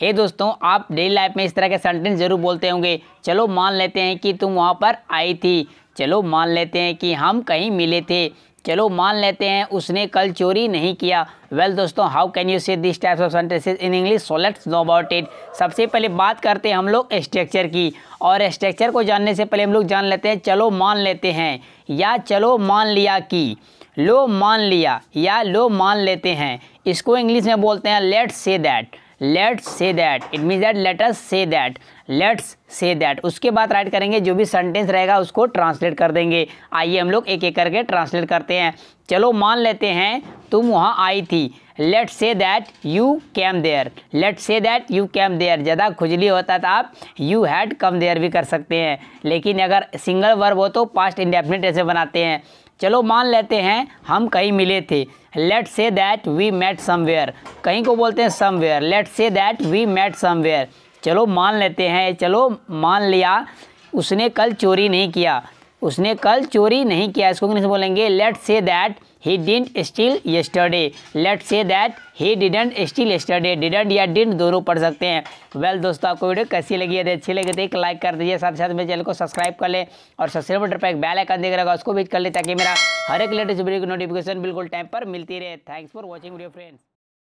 हे दोस्तों आप daily life में इस तरह के सेंटेंस ज़रूर बोलते होंगे चलो मान लेते हैं कि तुम वहाँ पर आई थी चलो मान लेते हैं कि हम कहीं मिले थे चलो मान लेते हैं उसने कल चोरी नहीं किया वेल well, दोस्तों how can you say this types of sentences in English so let's know about it सबसे पहले बात करते हैं हम लोग स्ट्रक्चर की और स्ट्रक्चर को जानने से पहले हम लोग जान लेते हैं चलो मान लेते हैं या चलो मान लिया कि लो मान लिया या लो मान लेते हैं इसको इंग्लिश में बोलते हैं let's say that let's say that it mean that let's say that let's say that उसके बाद राइट करेंगे जो भी सेंटेंस रहेगा उसको ट्रांसलेट कर देंगे आइए हम लोग एक एक करके ट्रांसलेट करते हैं चलो मान लेते हैं तुम वहाँ आई थी let say that you came there let say that you came there ज़्यादा खुजली होता था आप यू हैड कम देयर भी कर सकते हैं लेकिन अगर सिंगल वर्ब हो तो पास्ट इंडेफिनिट ऐसे बनाते हैं चलो मान लेते हैं हम कहीं मिले थे late say that we met somewhere कहीं को बोलते हैं somewhere let say that we met somewhere चलो मान लेते हैं चलो मान लिया उसने कल चोरी नहीं किया उसने कल चोरी नहीं किया इसको इंग्लिश बोलेंगे let say that he didn't steal yesterday let say that he didn't steal yesterday didn't या डिंट दोनों पढ़ सकते हैं वेल well, दोस्तों आपको वीडियो कैसी लगी है अच्छी लगी तो एक लाइक कर दीजिए साथ साथ मेरे चैनल को सब्सक्राइब कर ले और सब्सक्राइब बटन पर एक बेल आइकन देख रहेगा उसको भी कर लें ताकि मेरा हर एक लेटेस्ट वीडियो की नोटिफिकेशन बिल्कुल टाइम पर मिलती रहे thanks for watching video friends